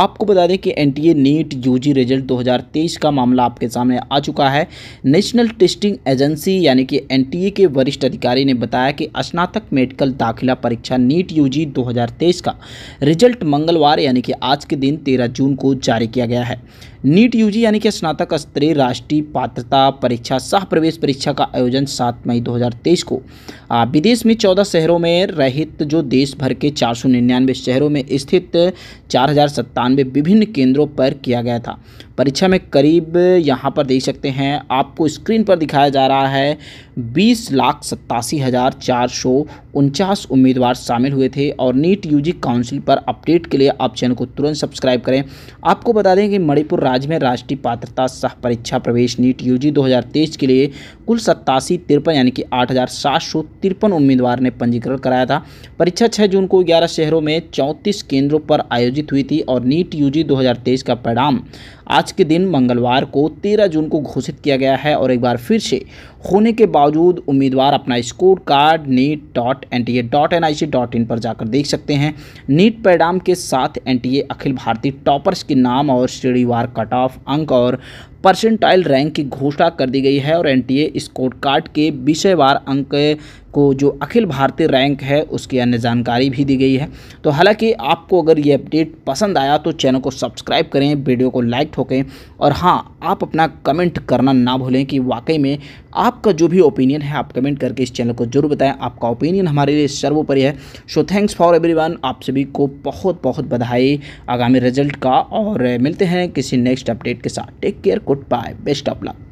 आपको बता दें कि N T A NEET U G result 2023 का मामला आपके सामने आ चुका है नेशनल टेस्टिंग एजेंसी यानी कि एन टी ए के वरिष्ठ अधिकारी ने बताया कि स्नातक मेडिकल दाखिला परीक्षा नीट यू हज़ार तेईस का रिजल्ट मंगलवार यानी कि आज के दिन तेरह जून को जारी किया गया है नीट यूजी यानी कि स्नातक स्तरीय राष्ट्रीय पात्रता परीक्षा सह प्रवेश परीक्षा का आयोजन सात मई 2023 को विदेश में चौदह शहरों में रहित जो देश भर के चार शहरों में स्थित चार विभिन्न केंद्रों पर किया गया था परीक्षा में करीब यहाँ पर देख सकते हैं आपको स्क्रीन पर दिखाया जा रहा है बीस लाख सत्तासी हज़ार चार सौ उनचास उम्मीदवार शामिल हुए थे और नीट यूजी काउंसिल पर अपडेट के लिए आप चैनल को तुरंत सब्सक्राइब करें आपको बता दें कि मणिपुर राज्य में राष्ट्रीय पात्रता सह परीक्षा प्रवेश नीट यू जी के लिए कुल सत्तासी तिरपन यानी कि आठ उम्मीदवार ने पंजीकरण कराया था परीक्षा छः जून को ग्यारह शहरों में चौंतीस केंद्रों पर आयोजित हुई थी और नीट यू जी का परिणाम आज के दिन मंगलवार को तेरह जून को घोषित किया गया है और एक बार फिर से होने के बावजूद उम्मीदवार अपना score card NEET dot N T A dot N I C dot in पर जाकर देख सकते हैं नीट परिणाम के साथ एन टी ए अखिल भारतीय टॉपर्स के नाम और श्रेणीवार कट ऑफ अंक और परसेंटाइल रैंक की घोषणा कर दी गई है और N T A score card के विषयवार अंक को जो अखिल भारतीय रैंक है उसकी अन्य जानकारी भी दी गई है तो हालांकि आपको अगर ये अपडेट पसंद आया तो चैनल को सब्सक्राइब करें वीडियो को लाइक ठोकें और हाँ आप अपना कमेंट करना ना भूलें कि वाकई में आप आपका जो भी ओपिनियन है आप कमेंट करके इस चैनल को जरूर बताएं आपका ओपिनियन हमारे लिए सर्वोपरि है सो थैंक्स फॉर एवरीवन आप सभी को बहुत बहुत बधाई आगामी रिजल्ट का और मिलते हैं किसी नेक्स्ट अपडेट के साथ take care good bye best of luck